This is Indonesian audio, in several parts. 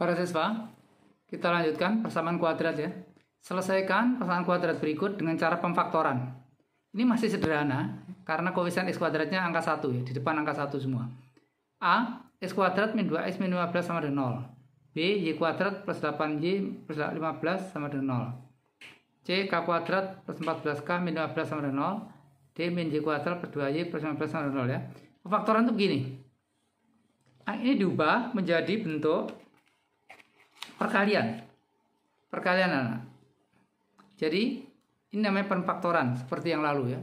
Para siswa, kita lanjutkan persamaan kuadrat ya. Selesaikan persamaan kuadrat berikut dengan cara pemfaktoran. Ini masih sederhana karena koefisien x kuadratnya angka 1 ya, di depan angka 1 semua. A, x kuadrat min 2x min 15 sama dengan 0. B, y kuadrat plus 8y plus 15 sama dengan 0. C, k kuadrat plus 14k min 15 sama dengan 0. D, min y kuadrat plus 2y plus 15 sama dengan 0 ya. Pemfaktoran itu begini. Nah, ini diubah menjadi bentuk perkalian. Perkalian anak. Jadi ini namanya penfaktoran seperti yang lalu ya.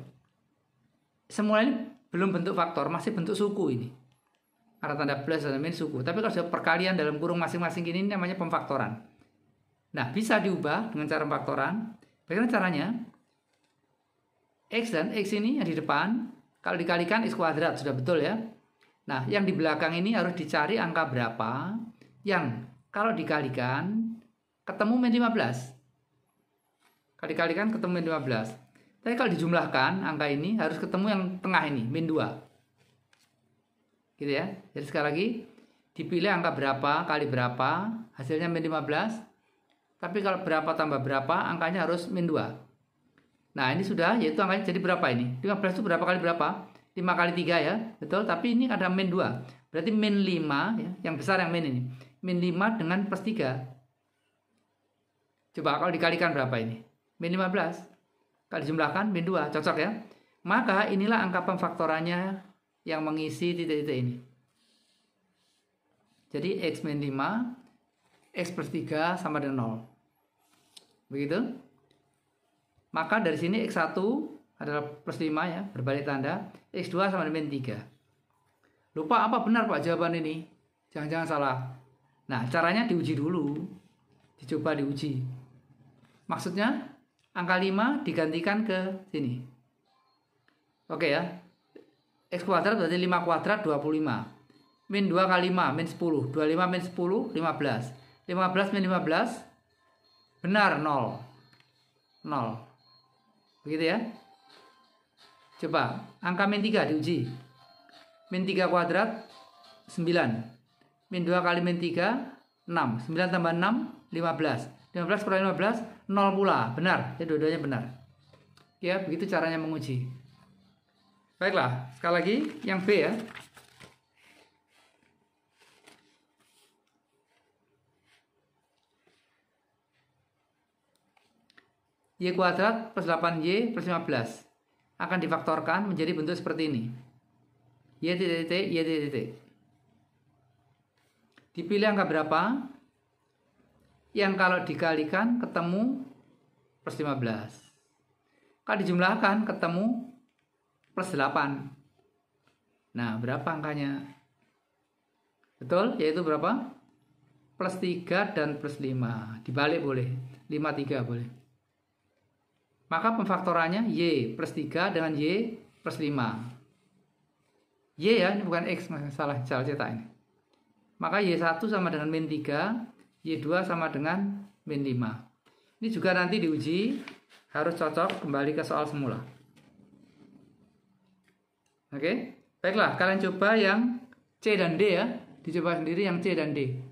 semua ini belum bentuk faktor, masih bentuk suku ini. Ada tanda plus dan minus suku. Tapi kalau sudah perkalian dalam kurung masing-masing ini, ini namanya pemfaktoran. Nah, bisa diubah dengan cara pemfaktoran. Bagaimana caranya? X dan X ini yang di depan, kalau dikalikan X kuadrat, sudah betul ya. Nah, yang di belakang ini harus dicari angka berapa yang kalau dikalikan, ketemu min 15. Kali-kalikan ketemu min 15. Tapi kalau dijumlahkan angka ini harus ketemu yang tengah ini, min 2. Gitu ya. Jadi sekali lagi, dipilih angka berapa kali berapa, hasilnya min 15. Tapi kalau berapa tambah berapa, angkanya harus min 2. Nah ini sudah, yaitu angkanya jadi berapa ini? 15 itu berapa kali berapa? 5 kali 3 ya, betul. Tapi ini ada min 2. Berarti min 5, ya, yang besar yang min ini min 5 dengan plus 3. Coba kalau dikalikan berapa ini? Min 15. Kalau dijumlahkan min 2, cocok ya? Maka inilah angka pemfaktorannya yang mengisi titik-titik ini. Jadi X min 5, X plus 3 sama dengan 0. Begitu? Maka dari sini X1 adalah plus 5 ya, berbalik tanda. X2 sama dengan min 3. Lupa apa benar Pak jawaban ini? Jangan-jangan salah. Nah, caranya diuji dulu. Dicoba diuji. Maksudnya, angka 5 digantikan ke sini. Oke ya. X kuadrat berarti 5 kuadrat 25. Min 2 kali 5, min 10. 25 min 10, 15. 15 min 15, benar 0. 0. Begitu ya. Coba, angka min 3 diuji. Min 3 kuadrat, 9 min 2 kali min 3, 6. 9 tambah 6, 15. 15 per 15, 0 pula. Benar, ya dua-duanya benar. Ya, begitu caranya menguji. Baiklah, sekali lagi yang B ya. Y kuadrat plus 8Y plus 15 akan difaktorkan menjadi bentuk seperti ini. Y titik titik, Y titik titik. Dipilih angka berapa? Yang kalau dikalikan ketemu plus 15. Kalau dijumlahkan ketemu plus 8. Nah, berapa angkanya? Betul? Yaitu berapa? Plus 3 dan plus 5. Dibalik boleh. 5, 3 boleh. Maka pemfaktorannya Y plus 3 dengan Y plus 5. Y ya, ini bukan X, salah, salah cetak ini maka Y1 sama dengan min 3, Y2 sama dengan min 5. Ini juga nanti diuji, harus cocok kembali ke soal semula. Oke, baiklah kalian coba yang C dan D ya, dicoba sendiri yang C dan D.